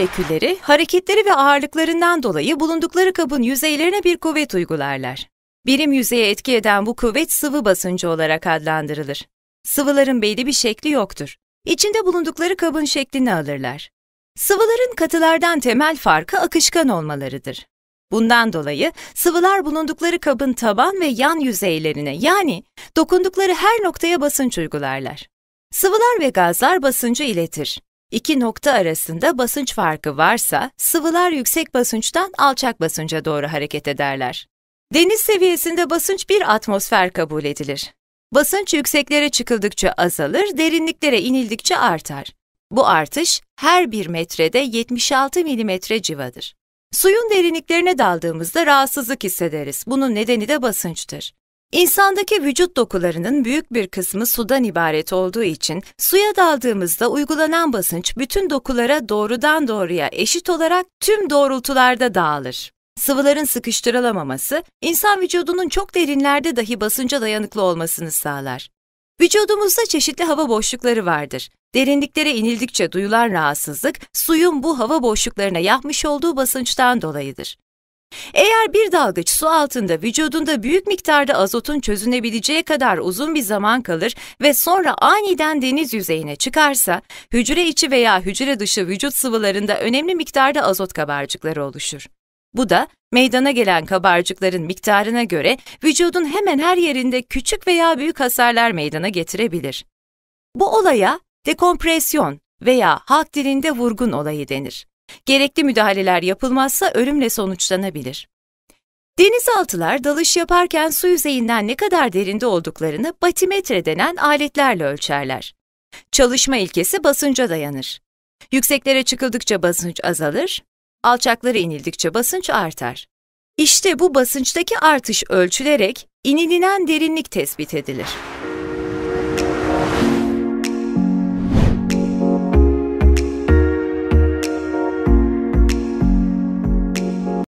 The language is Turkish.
molekülleri hareketleri ve ağırlıklarından dolayı bulundukları kabın yüzeylerine bir kuvvet uygularlar. Birim yüzeye etki eden bu kuvvet sıvı basıncı olarak adlandırılır. Sıvıların belli bir şekli yoktur. İçinde bulundukları kabın şeklini alırlar. Sıvıların katılardan temel farkı akışkan olmalarıdır. Bundan dolayı sıvılar bulundukları kabın taban ve yan yüzeylerine yani dokundukları her noktaya basınç uygularlar. Sıvılar ve gazlar basıncı iletir. İki nokta arasında basınç farkı varsa sıvılar yüksek basınçtan alçak basınca doğru hareket ederler. Deniz seviyesinde basınç bir atmosfer kabul edilir. Basınç yükseklere çıkıldıkça azalır, derinliklere inildikçe artar. Bu artış her bir metrede 76 milimetre civadır. Suyun derinliklerine daldığımızda rahatsızlık hissederiz. Bunun nedeni de basınçtır. İnsandaki vücut dokularının büyük bir kısmı sudan ibaret olduğu için suya daldığımızda uygulanan basınç bütün dokulara doğrudan doğruya eşit olarak tüm doğrultularda dağılır. Sıvıların sıkıştırılamaması, insan vücudunun çok derinlerde dahi basınca dayanıklı olmasını sağlar. Vücudumuzda çeşitli hava boşlukları vardır. Derinliklere inildikçe duyulan rahatsızlık, suyun bu hava boşluklarına yapmış olduğu basınçtan dolayıdır. Eğer bir dalgıç su altında vücudunda büyük miktarda azotun çözünebileceği kadar uzun bir zaman kalır ve sonra aniden deniz yüzeyine çıkarsa, hücre içi veya hücre dışı vücut sıvılarında önemli miktarda azot kabarcıkları oluşur. Bu da meydana gelen kabarcıkların miktarına göre vücudun hemen her yerinde küçük veya büyük hasarlar meydana getirebilir. Bu olaya dekompresyon veya halk dilinde vurgun olayı denir. Gerekli müdahaleler yapılmazsa ölümle sonuçlanabilir. Denizaltılar dalış yaparken su yüzeyinden ne kadar derinde olduklarını batimetre denen aletlerle ölçerler. Çalışma ilkesi basınca dayanır. Yükseklere çıkıldıkça basınç azalır, alçaklara inildikçe basınç artar. İşte bu basınçtaki artış ölçülerek inilinen derinlik tespit edilir.